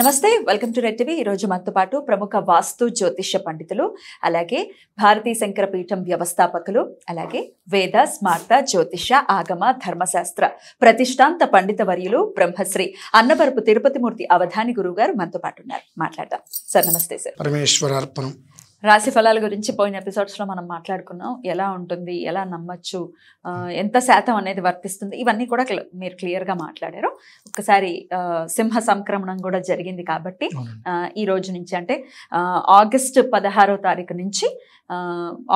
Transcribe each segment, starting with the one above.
నమస్తే welcome to red TV ఈరోజు మనతో పాటు ప్రముఖ వాస్తు జ్యోతిష్య పండితులు అలాగే భారతీయ శంకర పీఠం వ్యవస్థాపకులు అలాగే వేద స్మార్త జ్యోతిష ఆగమ ధర్మశాస్త్ర ప్రతిష్టాంత పండిత వర్యులు బ్రహ్మశ్రీ అన్నవరపు తిరుపతిమూర్తి అవధాని గురువు గారు మనతో పాటు ఉన్నారు మాట్లాడదాం సార్ నమస్తే సార్ పరమేశ్వర అర్పణం రాశి ఫలాల గురించి పోయిన ఎపిసోడ్స్లో మనం మాట్లాడుకున్నాం ఎలా ఉంటుంది ఎలా నమ్మచ్చు ఎంత శాతం అనేది వర్తిస్తుంది ఇవన్నీ కూడా మీరు క్లియర్గా మాట్లాడారు ఒకసారి సింహ సంక్రమణం కూడా జరిగింది కాబట్టి ఈ రోజు నుంచి అంటే ఆగస్ట్ పదహారో తారీఖు నుంచి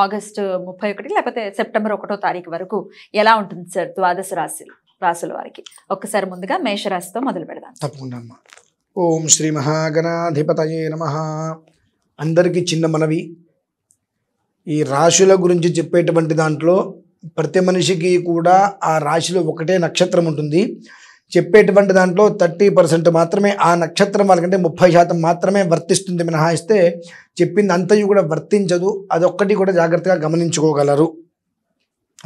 ఆగస్ట్ ముప్పై ఒకటి లేకపోతే సెప్టెంబర్ ఒకటో తారీఖు వరకు ఎలా ఉంటుంది సార్ ద్వాదశ రాశి రాసుల వారికి ఒక్కసారి ముందుగా మేషరాశితో మొదలు పెడదాం తప్పకుండా ఓం శ్రీ మహాగణాధిపతయే నమ అందరికీ చిన్న మనవి ఈ రాశుల గురించి చెప్పేటువంటి దాంట్లో ప్రతి మనిషికి కూడా ఆ రాశిలో ఒకటే నక్షత్రం ఉంటుంది చెప్పేటువంటి దాంట్లో థర్టీ పర్సెంట్ మాత్రమే ఆ నక్షత్రం వాళ్ళకంటే ముప్పై శాతం మాత్రమే వర్తిస్తుంది మినహాయిస్తే చెప్పింది అంతయు కూడా వర్తించదు అదొక్కటి కూడా జాగ్రత్తగా గమనించుకోగలరు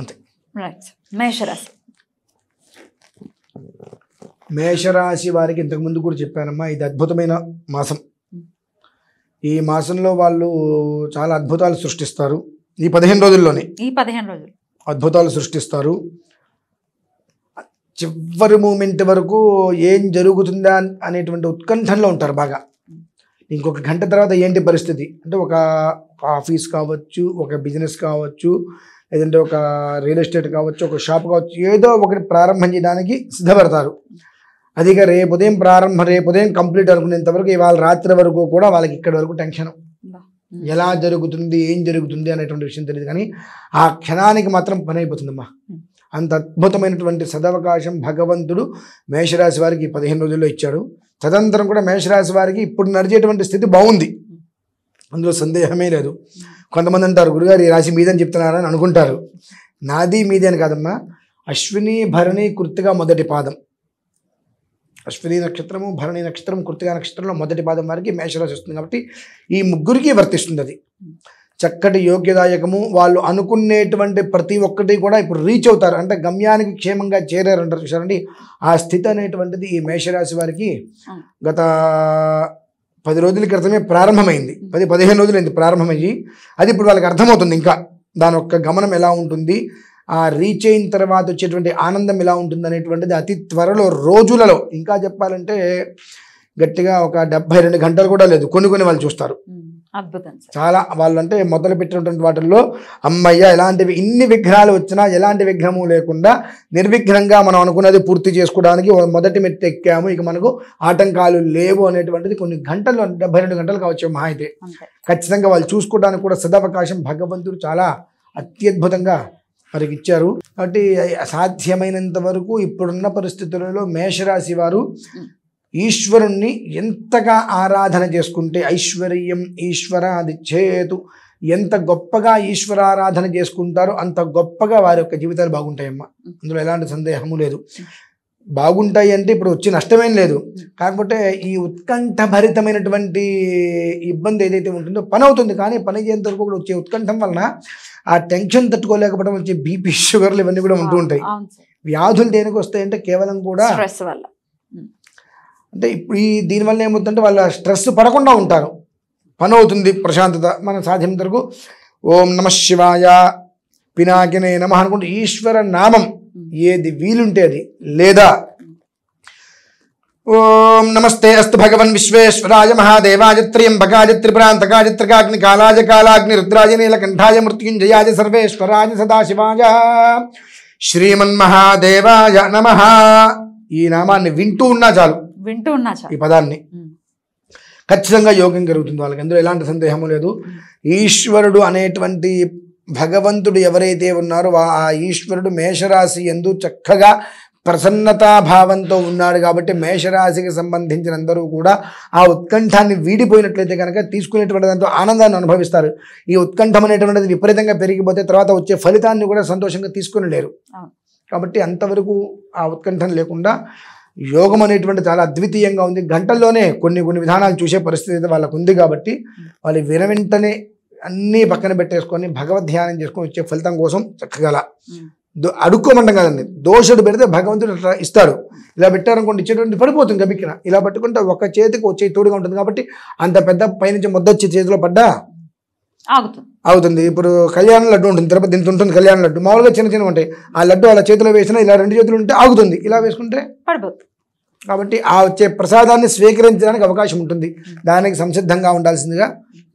అంతే మేషరాశి మేషరాశి వారికి ఇంతకుముందు కూడా చెప్పానమ్మా ఇది అద్భుతమైన మాసం ఈ మాసంలో వాళ్ళు చాలా అద్భుతాలు సృష్టిస్తారు ఈ పదిహేను రోజుల్లోనే ఈ పదిహేను రోజులు అద్భుతాలు సృష్టిస్తారు చివరి మూమెంట్ వరకు ఏం జరుగుతుందా అనేటువంటి ఉత్కంఠంలో ఉంటారు బాగా ఇంకొక గంట తర్వాత ఏంటి పరిస్థితి అంటే ఒక ఆఫీస్ కావచ్చు ఒక బిజినెస్ కావచ్చు లేదంటే ఒక రియల్ ఎస్టేట్ కావచ్చు ఒక షాప్ కావచ్చు ఏదో ఒకటి ప్రారంభం చేయడానికి సిద్ధపడతారు అది ఇక రేపు ఉదయం ప్రారంభం రేపు ఉదయం కంప్లీట్ అనుకునేంత వరకు ఇవాళ రాత్రి వరకు కూడా వాళ్ళకి ఇక్కడి వరకు టెన్షన్ ఎలా జరుగుతుంది ఏం జరుగుతుంది అనేటువంటి విషయం తెలియదు కానీ ఆ క్షణానికి మాత్రం పని అయిపోతుందమ్మా అంత అద్భుతమైనటువంటి సదవకాశం భగవంతుడు మేషరాశి వారికి పదిహేను రోజుల్లో ఇచ్చాడు తదనంతరం కూడా మేషరాశి వారికి ఇప్పుడు నడిచేటువంటి స్థితి బాగుంది అందులో సందేహమే లేదు కొంతమంది అంటారు గురుగారు ఈ రాశి మీదని చెప్తున్నారని అనుకుంటారు నాది అని కాదమ్మా అశ్విని భరణి కృతిగా మొదటి పాదం అశ్విని నక్షత్రము భరణి నక్షత్రం కృతిగా నక్షత్రంలో మొదటి పాదం వారికి మేషరాశి వస్తుంది కాబట్టి ఈ ముగ్గురికి వర్తిస్తుంది అది చక్కటి యోగ్యదాయకము వాళ్ళు అనుకునేటువంటి ప్రతి ఒక్కటి కూడా ఇప్పుడు రీచ్ అవుతారు అంటే గమ్యానికి క్షేమంగా చేరారంటారు చూసారండి ఆ స్థితి అనేటువంటిది ఈ మేషరాశి వారికి గత పది రోజుల క్రితమే ప్రారంభమైంది పది పదిహేను రోజులైంది ప్రారంభమయ్యి అది ఇప్పుడు వాళ్ళకి అర్థమవుతుంది ఇంకా దాని యొక్క గమనం ఎలా ఉంటుంది ఆ రీచ్ అయిన తర్వాత వచ్చేటువంటి ఆనందం ఎలా ఉంటుంది అనేటువంటిది అతి త్వరలో రోజులలో ఇంకా చెప్పాలంటే గట్టిగా ఒక డెబ్బై రెండు గంటలు కూడా లేదు కొన్ని కొన్ని వాళ్ళు చూస్తారు అద్భుతం చాలా వాళ్ళు అంటే మొదలు పెట్టినటువంటి వాటిల్లో అమ్మయ్య ఎలాంటివి ఇన్ని విగ్రహాలు వచ్చినా ఎలాంటి విగ్రహము లేకుండా నిర్విఘ్నంగా మనం అనుకున్నది పూర్తి చేసుకోవడానికి మొదటి మెట్టు ఎక్కాము ఇక మనకు ఆటంకాలు లేవు అనేటువంటిది కొన్ని గంటలు డెబ్బై రెండు గంటలు కావచ్చు మహా అయితే ఖచ్చితంగా వాళ్ళు చూసుకోవడానికి కూడా సదవకాశం భగవంతుడు చాలా అత్యద్భుతంగా వారికి ఇచ్చారు కాబట్టి అసాధ్యమైనంత వరకు ఇప్పుడున్న పరిస్థితులలో మేషరాశి వారు ఈశ్వరుణ్ణి ఎంతగా ఆరాధన చేసుకుంటే ఐశ్వర్యం అది చేతు ఎంత గొప్పగా ఈశ్వరారాధన చేసుకుంటారో అంత గొప్పగా వారి యొక్క జీవితాలు బాగుంటాయమ్మా అందులో ఎలాంటి సందేహము లేదు బాగుంటాయి అంటే ఇప్పుడు వచ్చి నష్టమేం లేదు కాకపోతే ఈ ఉత్కంఠ భరితమైనటువంటి ఇబ్బంది ఏదైతే ఉంటుందో పని అవుతుంది కానీ పని చేయంత వరకు కూడా వచ్చే ఉత్కంఠం వలన ఆ టెన్షన్ తట్టుకోలేకపోవడం వచ్చే బీపీ షుగర్లు ఇవన్నీ కూడా ఉంటూ ఉంటాయి వ్యాధులు దేనికి వస్తాయంటే కేవలం కూడా స్ట్రెస్ వల్ల అంటే ఇప్పుడు ఈ దీనివల్ల ఏమవుతుందంటే వాళ్ళ స్ట్రెస్ పడకుండా ఉంటారు పని అవుతుంది ప్రశాంతత మనం సాధ్యం వరకు ఓం నమ శివాయ పినాకినే నమ అనుకుంటే ఈశ్వర నామం ఏది వీలుంటే అది లేదా ఓం నమస్తే అస్తు భగవన్ విశ్వేశ్వరాయ మహాదేవాయ త్రియంబకాయ త్రిపురాంతకాయ త్రికాగ్ని కాలాయ కాలాగ్ని రుద్రాయ నీలకంఠాయ మృత్యుంజయాయ సర్వేశ్వరాయ సదాశివాయ మహాదేవాయ నమ ఈ నామాన్ని వింటూ ఉన్నా చాలు వింటూ ఉన్నా చాలు ఈ పదాన్ని ఖచ్చితంగా యోగం జరుగుతుంది వాళ్ళకి అందులో ఎలాంటి సందేహము లేదు ఈశ్వరుడు అనేటువంటి భగవంతుడు ఎవరైతే ఉన్నారో ఆ ఈశ్వరుడు మేషరాశి ఎందు చక్కగా ప్రసన్నతాభావంతో ఉన్నాడు కాబట్టి మేషరాశికి సంబంధించిన అందరూ కూడా ఆ ఉత్కంఠాన్ని వీడిపోయినట్లయితే కనుక తీసుకునేటువంటి దాంతో ఆనందాన్ని అనుభవిస్తారు ఈ ఉత్కంఠం అనేటువంటిది విపరీతంగా పెరిగిపోతే తర్వాత వచ్చే ఫలితాన్ని కూడా సంతోషంగా తీసుకుని లేరు కాబట్టి అంతవరకు ఆ ఉత్కంఠం లేకుండా యోగం అనేటువంటి చాలా అద్వితీయంగా ఉంది గంటల్లోనే కొన్ని కొన్ని విధానాలు చూసే పరిస్థితి అయితే వాళ్ళకు ఉంది కాబట్టి వాళ్ళు వినవెంటనే అన్నీ పక్కన పెట్టేసుకొని భగవద్ ధ్యానం చేసుకొని వచ్చే ఫలితం కోసం చక్కగల అడుక్కోమంటాం కదండి దోషుడు పెడితే భగవంతుడు అట్లా ఇస్తాడు ఇలా పెట్టారనుకోండి ఇచ్చేటువంటి పడిపోతుంది గబిక్కిన ఇలా పట్టుకుంటే ఒక చేతికి వచ్చే తోడుగా ఉంటుంది కాబట్టి అంత పెద్ద పైనుంచి ముద్దొచ్చి చేతిలో పడ్డా అవుతుంది ఇప్పుడు కళ్యాణ లడ్డు ఉంటుంది తిరుపతి దీంతో ఉంటుంది కళ్యాణ లడ్డు మామూలుగా చిన్న చిన్న ఉంటాయి ఆ లడ్డు అలా చేతిలో వేసినా ఇలా రెండు చేతులు ఉంటే ఆగుతుంది ఇలా వేసుకుంటే పడిపోతుంది కాబట్టి ఆ వచ్చే ప్రసాదాన్ని స్వీకరించడానికి అవకాశం ఉంటుంది దానికి సంసిద్ధంగా ఉండాల్సిందిగా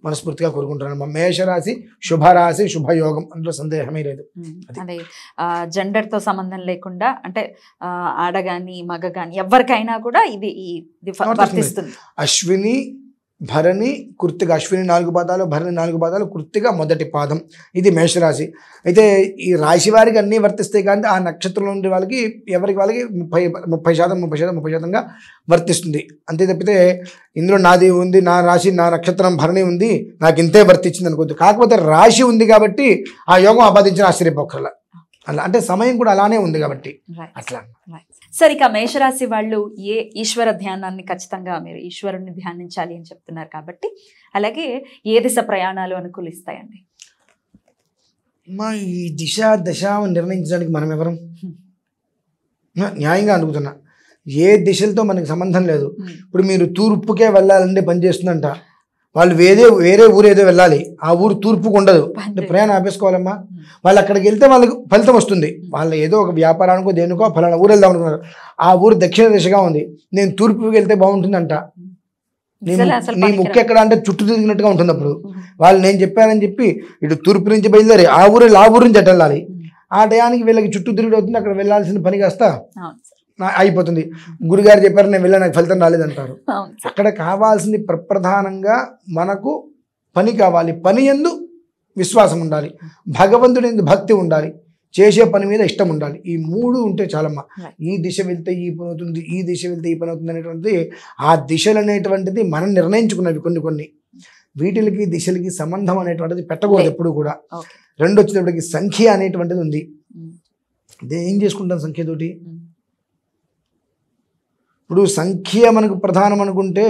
మనస్ఫూర్తిగా కోరుకుంటున్నాను మా మేషరాశి శుభరాశి శుభయోగం అందులో సందేహమే లేదు అదే జెండర్తో సంబంధం లేకుండా అంటే ఆడగాని మగ కానీ ఎవరికైనా కూడా ఇది వర్తిస్తుంది అశ్విని భరణి కృత్తిగా అశ్విని నాలుగు పాదాలు భరణి నాలుగు పాదాలు కృత్తిగా మొదటి పాదం ఇది మేషరాశి అయితే ఈ రాశి వారికి అన్నీ వర్తిస్తాయి కానీ ఆ నక్షత్రంలో ఉండే వాళ్ళకి ఎవరికి వాళ్ళకి ముప్పై ముప్పై శాతం ముప్పై శాతం ముప్పై శాతంగా వర్తిస్తుంది అంతే తప్పితే ఇందులో నాది ఉంది నా రాశి నా నక్షత్రం భరణి ఉంది నాకు ఇంతే వర్తించింది అనుకోవద్దు కాకపోతే రాశి ఉంది కాబట్టి ఆ యోగం ఆపాదించిన ఆశ్చర్యపోకర్లా అలా అంటే సమయం కూడా అలానే ఉంది కాబట్టి అట్లా సార్ ఇక మేషరాశి వాళ్ళు ఏ ఈశ్వర ధ్యానాన్ని ఖచ్చితంగా మీరు ఈశ్వరుణ్ణి ధ్యానించాలి అని చెప్తున్నారు కాబట్టి అలాగే ఏ దిశ ప్రయాణాలు అనుకూలిస్తాయండి మా ఈ దిశ దశ నిర్ణయించడానికి మనం ఎవరం hmm. న్యాయంగా అనుకుతున్నా ఏ దిశలతో మనకి సంబంధం లేదు hmm. ఇప్పుడు మీరు తూర్పుకే వెళ్ళాలంటే పనిచేస్తుందంట వాళ్ళు వేరే వేరే ఊరు ఏదో వెళ్ళాలి ఆ ఊరు తూర్పుకు ఉండదు అంటే ప్రయాణం ఆపేసుకోవాలమ్మా వాళ్ళు అక్కడికి వెళ్తే వాళ్ళకి ఫలితం వస్తుంది వాళ్ళు ఏదో ఒక వ్యాపారానికో దేనికో ఫలానా ఊరు వెళ్దాం అనుకున్నారు ఆ ఊరు దక్షిణ దిశగా ఉంది నేను తూర్పుకి వెళ్తే బాగుంటుంది బాగుంటుందంట నీ ముఖ్య ఎక్కడ అంటే చుట్టూ తిరిగినట్టుగా ఉంటుంది అప్పుడు వాళ్ళు నేను చెప్పానని చెప్పి ఇటు తూర్పు నుంచి బయలుదేరి ఆ ఊరు ఆ ఊరు నుంచి వెళ్ళాలి ఆ టయానికి వీళ్ళకి చుట్టూ తిరిగి అవుతుంది అక్కడ వెళ్ళాల్సిన పని కాస్తా అయిపోతుంది గురుగారు చెప్పారు నేను వెళ్ళా నాకు ఫలితం రాలేదంటారు అక్కడ కావాల్సింది ప్రప్రధానంగా మనకు పని కావాలి పని ఎందు విశ్వాసం ఉండాలి భగవంతుడి ఎందు భక్తి ఉండాలి చేసే పని మీద ఇష్టం ఉండాలి ఈ మూడు ఉంటే చాలమ్మా ఈ దిశ వెళ్తే ఈ పని అవుతుంది ఈ దిశ వెళ్తే ఈ పని అవుతుంది అనేటువంటిది ఆ దిశలు అనేటువంటిది మనం నిర్ణయించుకున్నవి కొన్ని కొన్ని వీటికి దిశలకి సంబంధం అనేటువంటిది పెట్టకూడదు ఎప్పుడు కూడా రెండు వచ్చేటప్పటికి సంఖ్య అనేటువంటిది ఉంది ఏం hmm. చేసుకుంటాం సంఖ్యతోటి hmm. ఇప్పుడు సంఖ్య మనకు ప్రధానం అనుకుంటే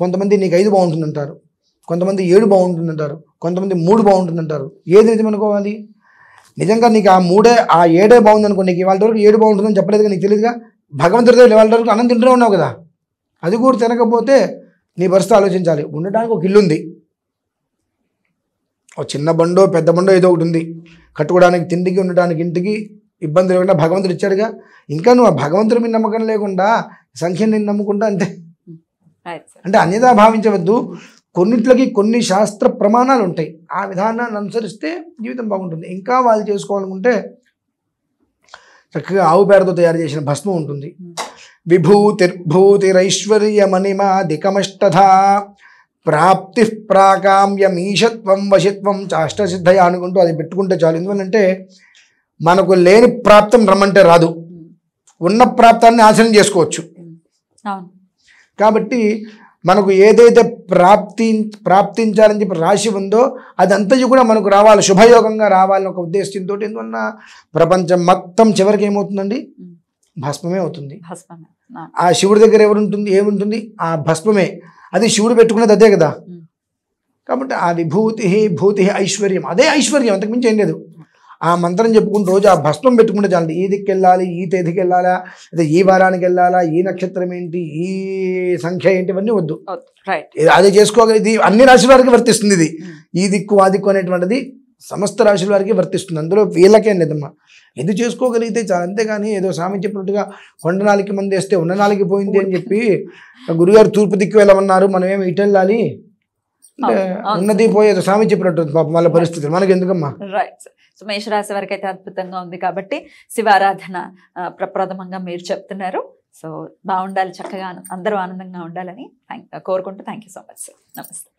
కొంతమంది నీకు ఐదు బాగుంటుందంటారు కొంతమంది ఏడు బాగుంటుందంటారు కొంతమంది మూడు బాగుంటుందంటారు ఏది నిజం అనుకోవాలి నిజంగా నీకు ఆ మూడే ఆ ఏడే బాగుంది అనుకో నీకు ఇవాళ వరకు ఏడు బాగుంటుందని చెప్పలేదుగా నీకు తెలియదుగా భగవంతుడితో ఇవాళ వరకు అన్నం తింటూనే ఉన్నావు కదా అది కూడా తినకపోతే నీ పరిస్థితి ఆలోచించాలి ఉండడానికి ఒక ఇల్లు ఉంది ఒక చిన్న బండో పెద్ద బండో ఏదో ఒకటి ఉంది కట్టుకోవడానికి తిండికి ఉండడానికి ఇంటికి ఇబ్బంది లేకుండా భగవంతుడు ఇచ్చాడుగా ఇంకా నువ్వు ఆ భగవంతుడి మీద నమ్మకం లేకుండా సంఖ్యను నేను నమ్ముకుంటా అంటే అంటే అన్యదా భావించవద్దు కొన్నిట్లకి కొన్ని శాస్త్ర ప్రమాణాలు ఉంటాయి ఆ విధానాన్ని అనుసరిస్తే జీవితం బాగుంటుంది ఇంకా వాళ్ళు చేసుకోవాలనుకుంటే చక్కగా ఆవు పేడతో తయారు చేసిన భస్మం ఉంటుంది hmm. విభూతిర్భూతిరైశ్వర్యమణిమాధికమష్టథ ప్రాప్తి ప్రాకామ్యమీషత్వం వశిత్వం చాష్టసిద్ధయ అనుకుంటూ అది పెట్టుకుంటే చాలు ఎందువనంటే మనకు లేని ప్రాప్తం రమ్మంటే రాదు ఉన్న ప్రాప్తాన్ని ఆచరణ చేసుకోవచ్చు కాబట్టి మనకు ఏదైతే ప్రాప్తి ప్రాప్తించాలని చెప్పి రాశి ఉందో అదంతా కూడా మనకు రావాలి శుభయోగంగా రావాలని ఒక ఉద్దేశంతో ఎందువల్ల ప్రపంచం మొత్తం చివరికి ఏమవుతుందండి భస్మమే అవుతుంది ఆ శివుడి దగ్గర ఎవరుంటుంది ఏముంటుంది ఆ భస్మమే అది శివుడు పెట్టుకునేది అదే కదా కాబట్టి ఆ విభూతి భూతి ఐశ్వర్యం అదే ఐశ్వర్యం అంతకుమించి ఏం లేదు ఆ మంత్రం చెప్పుకుని రోజు ఆ భస్మం పెట్టుకుంటే చాలండి ఈ దిక్కు వెళ్ళాలి ఈ తేదీకి వెళ్ళాలా లేదా ఈ వారానికి వెళ్ళాలా ఈ నక్షత్రం ఏంటి ఈ సంఖ్య ఏంటి ఇవన్నీ వద్దు అదే చేసుకోగలి ఇది అన్ని రాశుల వారికి వర్తిస్తుంది ఇది ఈ దిక్కు ఆ దిక్కు అనేటువంటిది సమస్త రాశుల వారికి వర్తిస్తుంది అందులో వీళ్ళకే నిజమ్మా ఇది చేసుకోగలిగితే చాలా అంతేగాని ఏదో సామె చెప్పినట్టుగా కొండ నాలుగు మంది వేస్తే ఉన్న నాలుగు పోయింది అని చెప్పి గురుగారు తూర్పు దిక్కు వెళ్ళమన్నారు మనం ఏమి ఇటు వెళ్ళాలి ఉన్నది పోయేదో స్వామి చెప్పినట్టు పాప వాళ్ళ పరిస్థితులు మనకి ఎందుకమ్మా రైట్ సో మేషరాశి వరకు అయితే అద్భుతంగా ఉంది కాబట్టి శివారాధన ప్రప్రథమంగా మీరు చెప్తున్నారు సో బాగుండాలి చక్కగా అందరూ ఆనందంగా ఉండాలని థ్యాంక్ కోరుకుంటూ థ్యాంక్ సో మచ్ నమస్తే